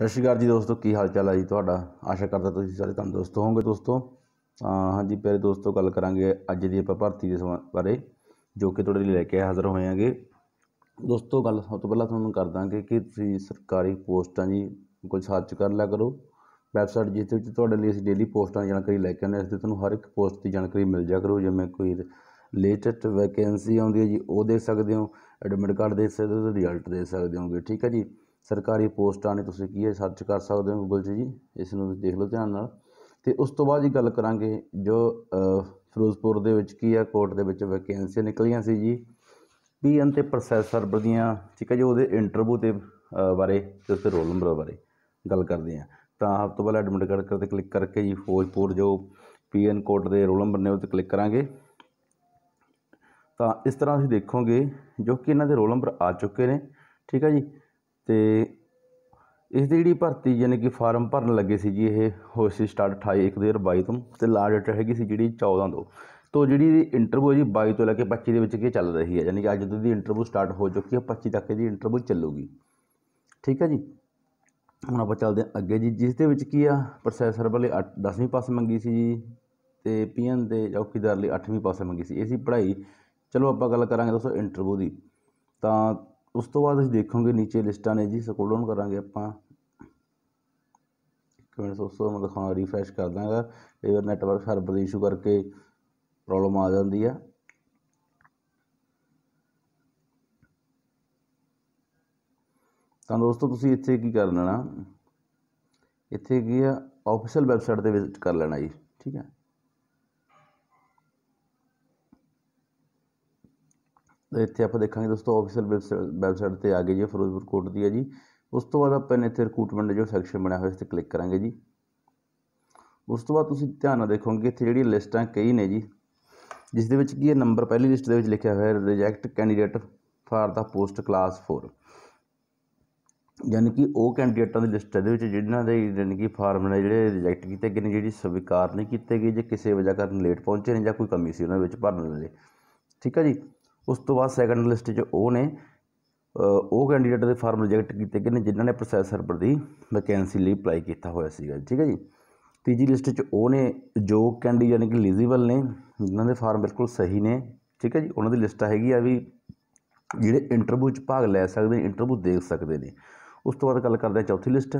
ਸਤਿ ਸ਼੍ਰੀ ਅਕਾਲ ਜੀ ਦੋਸਤੋ ਕੀ ਹਾਲ ਚਾਲ ਹੈ ਜੀ ਤੁਹਾਡਾ ਆਸ਼ਾ ਕਰਦਾ ਤੁਸੀਂ ਸਾਰੇ ਤੰਦਰੁਸਤ ਹੋਵੋਗੇ ਦੋਸਤੋ ਹਾਂਜੀ ਪਿਆਰੇ ਦੋਸਤੋ ਗੱਲ ਕਰਾਂਗੇ ਅੱਜ ਦੀ ਆਪਾਂ ਭਰਤੀ ਦੇ ਬਾਰੇ ਜੋ ਕਿ ਤੁਹਾਡੇ ਲਈ ਲੈ ਕੇ ਹਾਜ਼ਰ ਹੋਏ ਆਂਗੇ ਦੋਸਤੋ ਗੱਲ ਸਭ ਤੋਂ ਪਹਿਲਾਂ ਤੁਹਾਨੂੰ ਕਰਦਾਂਗੇ ਕਿ ਤੁਸੀਂ ਸਰਕਾਰੀ ਪੋਸਟਾਂ ਜੀ ਕੋਈ ਸਰਚ ਕਰ ਲਿਆ ਕਰੋ ਵੈਬਸਾਈਟ ਜਿਸ ਦੇ ਵਿੱਚ ਤੁਹਾਡੇ ਲਈ ਅਸੀਂ ਡੇਲੀ ਪੋਸਟਾਂ ਦੀ ਜਾਣਕਾਰੀ ਲੈ ਕੇ ਆਉਂਦੇ ਹਾਂ ਇਸ ਤੇ ਤੁਹਾਨੂੰ ਹਰ ਇੱਕ ਪੋਸਟ ਦੀ ਜਾਣਕਾਰੀ ਮਿਲ ਜਾ ਕਰੋ ਜਿਵੇਂ ਕੋਈ ਲੇਟੈਸਟ ਵੈਕੈਂਸੀ ਆਉਂਦੀ ਹੈ ਜੀ ਉਹ ਦੇਖ ਸਕਦੇ ਹੋ ਐਡਮਿਟ ਕਾਰਡ ਦੇਖ ਸਕਦੇ ਹੋ ਰਿਜ਼ਲਟ ਦੇਖ ਸਕਦੇ ਹੋਗੇ ਠੀਕ ਹੈ ਜੀ ਸਰਕਾਰੀ ਪੋਸਟਾਂ ਨੇ ਤੁਸੀਂ ਕੀ ਹੈ ਸਰਚ ਕਰ ਸਕਦੇ ਹੋ ਗੂਗਲ 'ਚ ਜੀ ਇਸ ਨੂੰ ਦੇਖ ਲਓ ਧਿਆਨ ਨਾਲ ਤੇ ਉਸ ਤੋਂ ਬਾਅਦ ਜੀ ਗੱਲ ਕਰਾਂਗੇ ਜੋ ਫਿਰੋਜ਼ਪੁਰ ਦੇ ਵਿੱਚ ਕੀ ਹੈ ਕੋਰਟ ਦੇ ਵਿੱਚ ਵੈਕੈਂਸੀ ਨਿਕਲੀਆਂ ਸੀ ਜੀ ਪੀਐਨ ਤੇ ਪ੍ਰੋਸੈਸਰ ਦੀਆਂ ਠੀਕ ਹੈ ਜੀ ਉਹਦੇ ਇੰਟਰਵਿਊ ਤੇ ਬਾਰੇ ਤੇ ਦੇ ਰੋਲ ਨੰਬਰ ਬਾਰੇ ਗੱਲ ਕਰਦੇ ਆ ਤਾਂ ਆਪ ਤੋਂ ਪਹਿਲਾਂ ਐਡਮਿਟ ਕਾਰਡ ਤੇ ਕਲਿੱਕ ਕਰਕੇ ਜੀ ਫਿਰੋਜ਼ਪੁਰ ਜੋ ਪੀਐਨ ਕੋਡ ਦੇ ਰੋਲ ਨੰਬਰ ਨੇ ਉਹ ਤੇ ਕਲਿੱਕ ਕਰਾਂਗੇ ਤਾਂ ਇਸ ਤਰ੍ਹਾਂ ਤੁਸੀਂ ਦੇਖੋਗੇ ਜੋ ਕਿ ਇਹਨਾਂ ਦੇ ਰੋਲ ਨੰਬਰ ਆ ਚੁੱਕੇ ਨੇ ਠੀਕ ਹੈ ਜੀ ਤੇ ਇਸ ਦੀ ਜਿਹੜੀ ਭਰਤੀ ਯਾਨੀ ਕਿ ਫਾਰਮ ਭਰਨ ਲੱਗੇ ਸੀ ਜੀ ਇਹ ਹੋਏ ਸੀ ਸਟਾਰਟ 28 ਇੱਕ 22 ਤੋਂ ਤੇ ਲਾਸਟ ਡੇਟ ਹੈਗੀ ਸੀ ਜਿਹੜੀ ਚੌਦਾਂ ਤੋਂ ਤੋ ਜਿਹੜੀ ਇਹਦੀ ਇੰਟਰਵਿਊ ਜੀ 22 ਤੋਂ ਲੈ ਕੇ 25 ਦੇ ਵਿੱਚ ਕੀ ਚੱਲ ਰਹੀ ਹੈ ਯਾਨੀ ਕਿ ਅੱਜ ਤੋਂ ਦੀ ਇੰਟਰਵਿਊ ਸਟਾਰਟ ਹੋ ਚੁੱਕੀ ਹੈ 25 ਤੱਕ ਇਹਦੀ ਇੰਟਰਵਿਊ ਚੱਲੂਗੀ ਠੀਕ ਹੈ ਜੀ ਹੁਣ ਆਪਾਂ ਚੱਲਦੇ ਹਾਂ ਅੱਗੇ ਜੀ ਜਿਸ ਦੇ ਵਿੱਚ ਕੀ ਆ ਪ੍ਰੋਸੈਸਰ ਵਾਲੇ 8 10ਵੀਂ ਪਾਸ ਮੰਗੀ ਸੀ ਜੀ ਤੇ ਪੀਐਨ ਦੇ ਚੌਕੀਦਾਰ ਲਈ 8ਵੀਂ ਪਾਸ ਮੰਗੀ ਸੀ ਇਹ ਸੀ ਪੜ੍ਹਾਈ ਚਲੋ ਆਪਾਂ ਗੱਲ ਕਰਾਂਗੇ ਦੋਸਤੋ ਇੰਟਰਵਿਊ ਦੀ ਤਾਂ उस तो बाद देखोगे नीचे लिस्टा ने जी स्कूल डाउन करा आप मैं दिखा रिफ्रैश कर देंगे कई बार नैटवर्क सर्वर इशू करके प्रॉब्लम आ जाती है तो दोस्तों तुम इतने की कर लेना इतने की ऑफिशियल वैबसाइट पर विजिट कर लेना जी ठीक है ਇੱਥੇ ਆਪਾਂ ਦੇਖਾਂਗੇ ਦੋਸਤੋ ਆਫੀਸ਼ੀਅਲ ਵੈਬਸਾਈਟ ਤੇ ਆ ਗਏ ਜੀ ਫਿਰੋਜ਼ਪੁਰ ਕੋਰਟ ਦੀ ਹੈ ਜੀ ਉਸ ਤੋਂ ਬਾਅਦ ਆਪਾਂ ਇੱਥੇ ਰਿਕਰੂਟਮੈਂਟ ਜੋ ਸੈਕਸ਼ਨ ਬਣਿਆ ਹੋਇਆ ਇਸ ਤੇ ਕਲਿੱਕ ਕਰਾਂਗੇ ਜੀ ਉਸ ਤੋਂ ਬਾਅਦ ਤੁਸੀਂ ਧਿਆਨ ਨਾਲ ਦੇਖੋਗੇ ਇੱਥੇ ਜਿਹੜੀ ਲਿਸਟਾਂ ਕਈ ਨੇ ਜੀ ਜਿਸ ਦੇ ਵਿੱਚ ਕੀ ਹੈ ਨੰਬਰ ਪਹਿਲੀ ਲਿਸਟ ਦੇ ਵਿੱਚ ਲਿਖਿਆ ਹੋਇਆ ਹੈ reject candidate for the post class 4 ਯਾਨੀ ਕਿ ਉਹ ਕੈਂਡੀਡੇਟਾਂ ਦੀ ਲਿਸਟ ਹੈ ਦੇ ਵਿੱਚ ਜਿਨ੍ਹਾਂ ਦੇ ਯਾਨੀ ਕਿ ਫਾਰਮ ਨੇ ਜਿਹੜੇ ਰਿਜੈਕਟ ਕੀਤੇ ਗਏ ਨੇ ਜਿਹੜੀ ਸਵੀਕਾਰ ਨਹੀਂ ਕੀਤੇ ਗਏ ਜੇ ਕਿਸੇ ਵਜ੍ਹਾ ਕਾਰਨ ਲੇਟ ਪਹੁੰਚੇ ਨੇ ਜਾਂ ਕੋਈ ਕਮੀ ਸੀ ਉਹਨਾਂ ਵਿੱਚ ਭਰਨ ਵੇਲੇ ਠੀਕ ਹੈ ਜੀ ਉਸ ਤੋਂ ਬਾਅਦ ਸੈਕੰਡ ਲਿਸਟ 'ਚ ਉਹ ਨੇ ਉਹ ਕੈਂਡੀਡੇਟ ਦੇ ਫਾਰਮ ਰਿਜੈਕਟ ਕੀਤੇ ਗਏ ਨੇ ਜਿਨ੍ਹਾਂ ਨੇ ਪ੍ਰੋਸੈਸਰ ਪਰ ਦੀ ਵੈਕੈਂਸੀ ਲਈ ਅਪਲਾਈ ਕੀਤਾ ਹੋਇਆ ਸੀਗਾ ਠੀਕ ਹੈ ਜੀ ਤੀਜੀ ਲਿਸਟ 'ਚ ਉਹ ਨੇ ਜੋ ਕੈਂਡੀਡੇਟ ਯਾਨੀ ਕਿ ਐਲੀਜੀਬਲ ਨੇ ਜਿਨ੍ਹਾਂ ਦੇ ਫਾਰਮ ਬਿਲਕੁਲ ਸਹੀ ਨੇ ਠੀਕ ਹੈ ਜੀ ਉਹਨਾਂ ਦੀ ਲਿਸਟ ਹੈਗੀ ਆ ਵੀ ਜਿਹੜੇ ਇੰਟਰਵਿਊ 'ਚ ਭਾਗ ਲੈ ਸਕਦੇ ਨੇ ਇੰਟਰਵਿਊ ਦੇਖ ਸਕਦੇ ਨੇ ਉਸ ਤੋਂ ਬਾਅਦ ਗੱਲ ਕਰਦੇ ਆ ਚੌਥੀ ਲਿਸਟ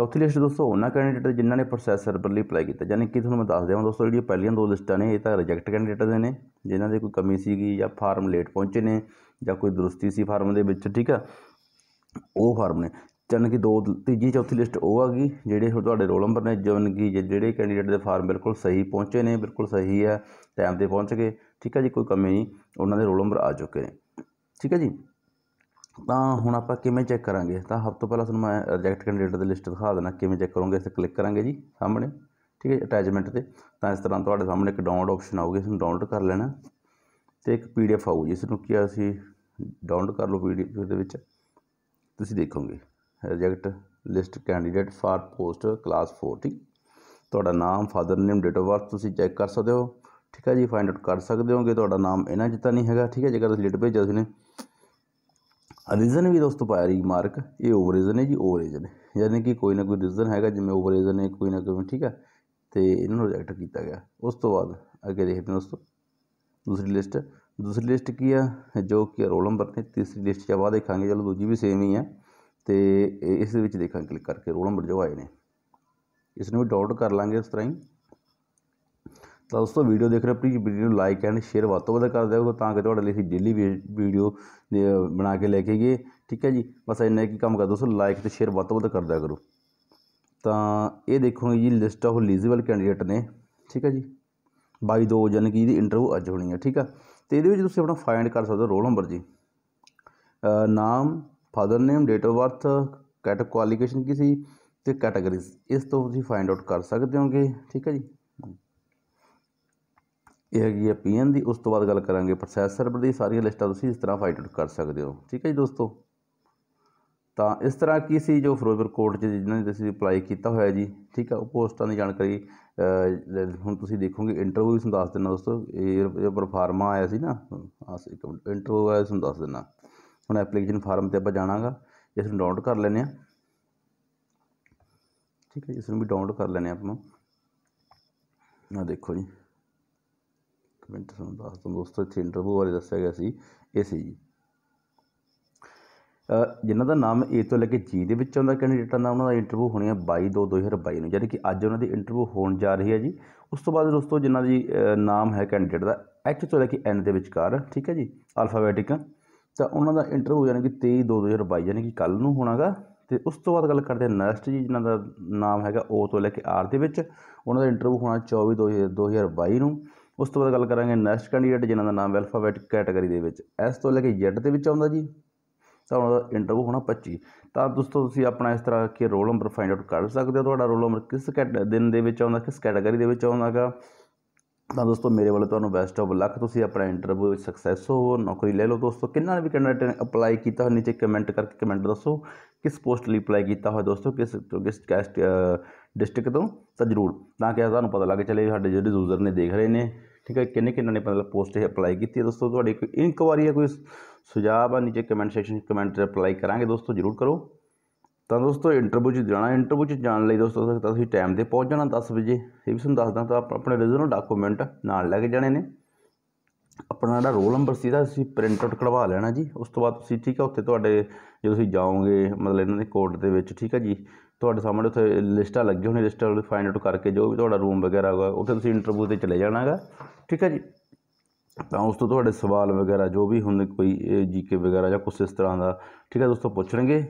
ਚੌਥੀ ਲਿਸਟ ਦੋਸਤੋ ਉਹਨਾਂ ਕੈਂਡੀਡੇਟ ਜਿਨ੍ਹਾਂ ਨੇ ਪ੍ਰੋਸੈਸਰ ਲਈ ਅਪਲਾਈ ਕੀਤਾ ਯਾਨੀ ਕਿ ਤੁਹਾਨੂੰ ਮੈਂ ਦੱਸ ਦਿਆਂ ਦੋਸਤੋ ਜਿਹੜੀਆਂ ਪਹਿਲੀਆਂ ਦੋ ਲਿਸਟਾਂ ਨੇ ਇਹ ਤਾਂ ਰਿਜੈਕਟ ਕੈਂਡੀਡੇਟ ਦੇ ਨੇ ਜਿਨ੍ਹਾਂ ਦੇ ਕੋਈ ਕਮੀ ਸੀਗੀ ਜਾਂ ਫਾਰਮ ਲੇਟ ਪਹੁੰਚੇ ਨੇ ਜਾਂ ਕੋਈ ਦਰੁਸਤੀ ਸੀ ਫਾਰਮ ਦੇ ਵਿੱਚ ਠੀਕ ਆ ਉਹ ਫਾਰਮ ਨੇ ਜਨ ਕਿ ਦੋ ਤੀਜੀ ਚੌਥੀ ਲਿਸਟ ਉਹ ਆ ਗਈ ਜਿਹੜੇ ਤੁਹਾਡੇ ਰੋਲ ਨੰਬਰ ਨੇ ਜਨ ਕਿ ਜਿਹੜੇ ਕੈਂਡੀਡੇਟ ਦੇ ਫਾਰਮ ਬਿਲਕੁਲ ਸਹੀ ਪਹੁੰਚੇ ਨੇ ਬਿਲਕੁਲ ਸਹੀ ਹੈ ਟਾਈਮ ਤੇ ਪਹੁੰਚ ਗਏ ਠੀਕ ਆ ਜੀ ਕੋਈ ਕਮੀ ਨਹੀਂ ਉਹਨਾਂ ਦੇ ਰੋਲ ਨੰਬਰ ਆ ਚੁੱਕੇ ਨੇ ਠੀਕ ਆ ਜੀ ਤਾਂ ਹੁਣ ਆਪਾਂ ਕਿਵੇਂ ਚੈੱਕ ਕਰਾਂਗੇ ਤਾਂ ਸਭ ਤੋਂ ਪਹਿਲਾਂ ਤੁਹਾਨੂੰ ਮੈਂ ਰਿਜੈਕਟ ਕੈਂਡੀਡੇਟ ਦੀ ਲਿਸਟ ਦਿਖਾ ਦੇਣਾ ਕਿਵੇਂ ਚੈੱਕ ਕਰੋਗੇ ਇਸ ਤੇ ਕਲਿੱਕ ਕਰਾਂਗੇ ਜੀ ਸਾਹਮਣੇ ਠੀਕ ਹੈ ਅਟੈਚਮੈਂਟ ਤੇ ਤਾਂ ਇਸ ਤਰ੍ਹਾਂ ਤੁਹਾਡੇ ਸਾਹਮਣੇ ਇੱਕ ਡਾਊਨਲੋਡ ਆਪਸ਼ਨ ਆਊਗੀ ਇਸ ਨੂੰ ਡਾਊਨਲੋਡ ਕਰ ਲੈਣਾ ਤੇ ਇੱਕ ਪੀਡੀਐਫ ਆਊ ਜਿਸ ਨੂੰ ਕੀ ਅਸੀਂ ਡਾਊਨਲੋਡ ਕਰ ਲਓ ਪੀਡੀਐਫ ਦੇ ਵਿੱਚ ਤੁਸੀਂ ਦੇਖੋਗੇ reject list candidate for post class 4 ਠੀਕ ਤੁਹਾਡਾ ਨਾਮ father name date of birth ਤੁਸੀਂ ਚੈੱਕ ਕਰ ਸਕਦੇ ਹੋ ਠੀਕ ਹੈ ਜੀ ਫਾਈਂਡ ਆਊਟ ਕਰ ਸਕਦੇ ਹੋਗੇ ਤੁਹਾਡਾ ਨਾਮ ਇਹਨਾਂ ਜਿੱਤਾ ਨਹੀਂ ਹੈਗਾ ਠੀਕ ਹੈ ਜੇਕਰ ਤੁਸੀਂ ਲਿਟ ਭੇਜਿਆ ਸੀ ਨੇ ਰੀਜ਼ਨ ਵੀ ਦੋਸਤੋ ਪਾਇਆ ਮਾਰਕ ਇਹ ਓਵਰ ਰੀਜ਼ਨ ਹੈ ਜੀ ਓਵਰ ਰੀਜ਼ਨ ਯਾਨੀ ਕਿ ਕੋਈ ਨਾ ਕੋਈ ਰੀਜ਼ਨ ਹੈਗਾ ਜਿਵੇਂ ਓਵਰ ਰੀਜ਼ਨ ਹੈ ਕੋਈ ਨਾ ਕੋਈ ਠੀਕ ਹੈ ਤੇ ਇਹਨਾਂ ਨੂੰ ਰਿਜੈਕਟ ਕੀਤਾ ਗਿਆ ਉਸ ਤੋਂ ਬਾਅਦ ਅੱਗੇ ਦੇਖਦੇ ਹਾਂ ਦੋਸਤੋ ਦੂਸਰੀ ਲਿਸਟ ਦੂਸਰੀ ਲਿਸਟ ਕੀ ਆ ਜੋ ਕਿ ਰੋਲ ਨੰਬਰ ਨੇ ਤੀਸਰੀ ਲਿਸਟ ਚ ਬਾਅਦ ਦੇਖਾਂਗੇ ਚਲੋ ਦੂਜੀ ਵੀ ਸੇਮ ਹੀ ਆ ਤੇ ਇਸ ਦੇ ਵਿੱਚ ਦੇਖਾਂਗੇ ਕਲਿੱਕ ਕਰਕੇ ਰੋਲ ਨੰਬਰ ਜੋ ਆਏ ਨੇ ਇਸ ਨੂੰ ਡਾਊਨਲੋਡ ਕਰ ਲਾਂਗੇ ਉਸ ਤਰ੍ਹਾਂ ਹੀ ਤਾਂ ਦੋਸਤੋ ਵੀਡੀਓ ਦੇਖ ਰਹੇ ਪਲੀਜ਼ ਵੀਡੀਓ ਨੂੰ ਲਾਈਕ ਐਂਡ ਸ਼ੇਅਰ ਵੱਧ ਤੋਂ ਵੱਧ ਕਰ ਦਿਓ ਤਾਂ ਕਿ ਤੁਹਾਡੇ ਲਈ ਅਸੀਂ ਡੇਲੀ ਵੀਡੀਓ ਬਣਾ ਕੇ ਲੈ ਕੇ ਆਈਏ ਠੀਕ ਹੈ ਜੀ ਬਸ ਇੰਨਾ ਕੀ ਕੰਮ ਕਰ ਦੋਸਤੋ ਲਾਈਕ ਤੇ ਸ਼ੇਅਰ ਵੱਧ ਤੋਂ ਵੱਧ ਕਰ ਦਿਆ ਕਰੋ ਤਾਂ ਇਹ ਦੇਖੋਗੇ ਜੀ ਲਿਸਟ ਆਫ ਐਲੀਜੀਬਲ ਕੈਂਡੀਡੇਟ ਨੇ ਠੀਕ ਹੈ ਜੀ 22 ਦੋ ਜਨ ਕੀ ਦੀ ਇੰਟਰਵਿਊ ਅੱਜ ਹੋਣੀ ਹੈ ਠੀਕ ਆ ਤੇ ਇਹਦੇ ਵਿੱਚ ਤੁਸੀਂ ਆਪਣਾ ਫਾਈਂਡ ਕਰ ਸਕਦੇ ਹੋ ਰੋਲ ਨੰਬਰ ਜੀ ਨਾਮ father name date of birth ਕੈਟ ਕੁਆਲੀਫਿਕੇਸ਼ਨ ਕੀ ਸੀ ਤੇ ਕੈਟਾਗਰੀਜ਼ ਇਸ ਤੋਂ ਤੁਸੀਂ ਫਾਈਂਡ ਆਊਟ ਕਰ ਸਕਦੇ ਹੋਗੇ ਠੀਕ ਹੈ ਜੀ ਇਹ ਹੈਗੀ ਹੈ ਪੀਐਨ ਦੀ ਉਸ ਤੋਂ ਬਾਅਦ ਗੱਲ ਕਰਾਂਗੇ ਪ੍ਰੋਸੈਸਰ ਦੀ ਸਾਰੀਆਂ ਲਿਸਟਾਂ ਤੁਸੀਂ ਇਸ ਤਰ੍ਹਾਂ ਫਾਈਂਡ ਆਊਟ ਕਰ ਸਕਦੇ ਹੋ ਠੀਕ ਹੈ ਜੀ ਦੋਸਤੋ ਤਾਂ ਇਸ ਤਰ੍ਹਾਂ ਕੀ ਸੀ ਜੋ ਫਿਰੋਜ਼ਪੁਰ ਕੋਰਟ 'ਚ ਜਿਨ੍ਹਾਂ ਨੇ ਤੁਸੀਂ ਅਪਲਾਈ ਕੀਤਾ ਹੋਇਆ ਜੀ ਠੀਕ ਹੈ ਉਹ ਪੋਸਟਾਂ ਦੀ ਜਾਣਕਾਰੀ ਹੁਣ ਤੁਸੀਂ ਦੇਖੋਗੇ ਇੰਟਰਵਿਊ ਵੀ ਤੁਹਾਨੂੰ ਦੱਸ ਦਿੰਦਾ ਦੋਸਤੋ ਇਹ ਜੋ ਪਰਫਾਰਮਾ ਆਇਆ ਸੀ ਨਾ ਇੱਕ ਮਿੰਟ ਇੰਟਰਵਿਊ ਆਇਆ ਤੁਹਾਨੂੰ ਦੱਸ ਦਿੰਦਾ ਹੁਣ ਐਪਲੀਕੇਸ਼ਨ ਫਾਰਮ ਤੇ ਆਪਾਂ ਜਾਣਾਗਾ ਇਸ ਨੂੰ ਡਾਊਨਲੋਡ ਕਰ ਲੈਨੇ ਆ ਠੀਕ ਹੈ ਇਸ ਨੂੰ ਵੀ ਡਾਊਨਲੋਡ ਕਰ ਲੈਨੇ ਆਪਾਂ ਨਾ ਦੇਖੋ ਜੀ ਮਿੰਟ ਤੁਹਾਨੂੰ ਦੱਸ ਦੂੰ ਦੋਸਤੋ ਇੱਥੇ ਇੰਟਰਵਿਊ ਬਾਰੇ ਦੱਸਿਆ ਗਿਆ ਸੀ ਇਹ ਸੀ ਜੀ ਜਿਨ੍ਹਾਂ ਦਾ ਨਾਮ ਏ ਤੋਂ ਲੈ ਕੇ ਜੀ ਦੇ ਵਿੱਚ ਆਉਂਦਾ ਕੈਂਡੀਡੇਟਾਂ ਦਾ ਉਹਨਾਂ ਦਾ ਇੰਟਰਵਿਊ ਹੋਣੀ ਹੈ 22 2 2022 ਨੂੰ ਯਾਨੀ ਕਿ ਅੱਜ ਉਹਨਾਂ ਦੀ ਇੰਟਰਵਿਊ ਹੋਣ ਜਾ ਰਹੀ ਹੈ ਜੀ ਉਸ ਤੋਂ ਬਾਅਦ ਦੋਸਤੋ ਜਿਨ੍ਹਾਂ ਦੀ ਨਾਮ ਹੈ ਕੈਂਡੀਡੇਟ ਦਾ ਐਚ ਤੋਂ ਲੈ ਕੇ ਐਨ ਦੇ ਵਿਚਕਾਰ ਠੀਕ ਹੈ ਜੀ ਅਲਫਾਬੈਟਿਕ ਤਾਂ ਉਹਨਾਂ ਦਾ ਇੰਟਰਵਿਊ ਯਾਨੀ ਕਿ 23 2 2022 ਯਾਨੀ ਕਿ ਕੱਲ ਨੂੰ ਹੋਣਾਗਾ ਤੇ ਉਸ ਤੋਂ ਬਾਅਦ ਗੱਲ ਕਰਦੇ ਹਾਂ ਨੈਕਸਟ ਜੀ ਜਿਨ੍ਹਾਂ ਦਾ ਨਾਮ ਹੈਗਾ ਓ ਤੋਂ ਲੈ ਕੇ ਆਰ ਦੇ ਵਿੱਚ ਉਹਨਾਂ ਦਾ ਇੰਟਰਵਿਊ ਹੋਣਾ 24 2022 ਨੂੰ ਉਸ ਤੋਂ ਬਾਅਦ ਗੱਲ ਕਰਾਂਗੇ ਨੈਕਸਟ ਕੈਂਡੀਡੇਟ ਜਿਨ੍ਹਾਂ ਦਾ ਨਾਮ ਐਲਫਾਬੈਟਿਕ ਕੈਟਾਗਰੀ ਦੇ ਵਿੱਚ ਐਸ ਤੋਂ ਲੈ ਕੇ ਜ਼ੈਡ ਦੇ ਵਿੱਚ ਆਉਂਦਾ ਜੀ ਤਾਂ ਉਹਨਾਂ ਦਾ ਇੰਟਰਵਿਊ ਹੋਣਾ 25 ਤਾਂ ਦੋਸਤੋ ਤੁਸੀਂ ਆਪਣਾ ਇਸ ਤਰ੍ਹਾਂ ਕਿ ਰੋਲ ਨੰਬਰ ਫਾਈਂਡ ਆਊਟ ਕਰ ਸਕਦੇ ਹੋ ਤੁਹਾਡਾ ਰੋਲ ਨੰਬਰ ਕਿਸ ਦਿਨ ਦੇ ਵਿੱਚ ਆਉਂਦਾ ਕਿਸ ਕੈਟਾਗਰੀ ਦੇ ਵਿੱਚ ਆਉਂਦਾਗਾ ਤਾਂ ਦੋਸਤੋ ਮੇਰੇ ਵੱਲੋਂ ਤੁਹਾਨੂੰ ਬੈਸਟ ਆਫ ਲੱਕ ਤੁਸੀਂ ਆਪਣਾ ਇੰਟਰਵਿਊ ਵਿੱਚ ਸਕਸੈਸ ਹੋ ਨੌਕਰੀ ਲੈ ਲਓ ਦੋਸਤੋ ਕਿੰਨਾ ਵੀ ਕੈਂਡੀਡੇਟ ਨੇ ਅਪਲਾਈ ਕੀਤਾ ਹੋਇਆ ਨੀਚੇ ਕਮੈਂਟ ਕਰਕੇ ਕਮੈਂਟ ਦੱਸੋ ਕਿਸ ਪੋਸਟ ਲਈ ਅਪਲਾਈ ਕੀਤਾ ਹੋਇਆ ਦੋਸਤੋ ਕਿਸ ਕਿਸ ਕੈਸਟ ਡਿਸਟ੍ਰਿਕਟ ਤੋਂ ਤਾਂ ਜ਼ਰੂਰ ਤਾਂ ਕਿ ਤੁਹਾਨੂੰ ਪਤਾ ਲੱਗ ਚਲੇ ਸਾਡੇ ਜਿਹੜੇ ਯੂਜ਼ਰ ਨੇ ਦੇਖ ਰਹੇ ਨੇ ਠੀਕ ਹੈ ਕਿੰਨੇ ਕਿੰਨੇ ਨੇ ਮਤਲਬ ਪੋਸਟ ਇਹ ਅਪਲਾਈ ਕੀਤੀ ਹੈ ਦੋਸਤੋ ਤੁਹਾਡੀ ਕੋਈ ਇਨਕੁਆਰੀ ਹੈ ਕੋਈ ਸੁਝਾਅ ਆ ਨੀਚੇ ਕਮੈਂਟ ਸੈਕਸ਼ਨ ਵਿੱਚ ਕਮੈਂਟ ਅਪਲਾਈ ਕਰਾਂਗੇ ਦੋਸਤੋ ਜਰੂਰ ਕਰੋ ਤਾਂ ਦੋਸਤੋ ਇੰਟਰਵਿਊ 'ਚ ਜਾਣਾ ਇੰਟਰਵਿਊ 'ਚ ਜਾਣ ਲਈ ਦੋਸਤੋ ਤਾਂ ਤੁਸੀਂ ਟਾਈਮ ਤੇ ਪਹੁੰਚ ਜਾਣਾ 10 ਵਜੇ ਇਹ ਵੀ ਤੁਹਾਨੂੰ ਦੱਸਦਾ ਤਾਂ ਆਪਣੇ ਰਿਜ਼ਰਵ ਡਾਕੂਮੈਂਟ ਨਾਲ ਲੈ ਕੇ ਜਾਣੇ ਨੇ ਆਪਣਾ ਜਿਹੜਾ ਰੋਲ ਨੰਬਰ ਸੀਦਾ ਤੁਸੀਂ ਪ੍ਰਿੰਟ ਆਊਟ ਕਢਵਾ ਲੈਣਾ ਜੀ ਉਸ ਤੋਂ ਬਾਅਦ ਤੁਸੀਂ ਠੀਕ ਹੈ ਉੱਥੇ ਤੁਹਾਡੇ ਜੇ ਤੁਸੀਂ ਜਾਓਗੇ ਮਤਲਬ ਇਹਨਾਂ ਦੇ ਕੋਰਟ ਦੇ ਵਿੱਚ ਠੀਕ ਹੈ ਜੀ ਤੁਹਾਡੇ ਸਾਹਮਣੇ ਉੱਥੇ ਲਿਸਟਾਂ ਲੱਗੀ ਹੋਣੀ ਲਿਸਟਾਂ ਨੂੰ ਫਾਈਂਡ ਆਊਟ ਕਰਕੇ ਜੋ ਵੀ ਤੁਹਾਡਾ ਰੂਮ ਵਗੈਰਾ ਹੋਗਾ ਉੱਥੇ ਤੁਸੀਂ ਇੰਟਰਵਿਊ ਤੇ ਚਲੇ ਜਾਣਾਗਾ ਠੀਕ ਹੈ ਜੀ ਤਾਂ ਉਸ ਤੋਂ ਤੁਹਾਡੇ ਸਵਾਲ ਵਗੈਰਾ ਜੋ ਵੀ ਹੁੰਦੇ ਕੋਈ ਜੀਕੇ ਵਗੈਰਾ ਜਾਂ ਕੁਝ ਇਸ ਤਰ੍ਹਾਂ ਦਾ ਠੀਕ ਹੈ ਦੋਸਤੋ ਪੁੱਛਣਗੇ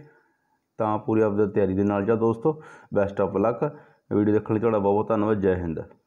ਤਾਂ ਪੂਰੀ ਆਪਦੀ ਤਿਆਰੀ ਦੇ ਨਾਲ ਜਾ ਦੋਸਤੋ ਬੈਸਟ ਆਫ ਲੱਕ ਵੀਡੀਓ ਦੇਖਣ ਲਈ ਤੁਹਾਡਾ ਬਹੁਤ ਬਹੁਤ ਧੰਨਵਾਦ ਜੈ ਹਿੰਦ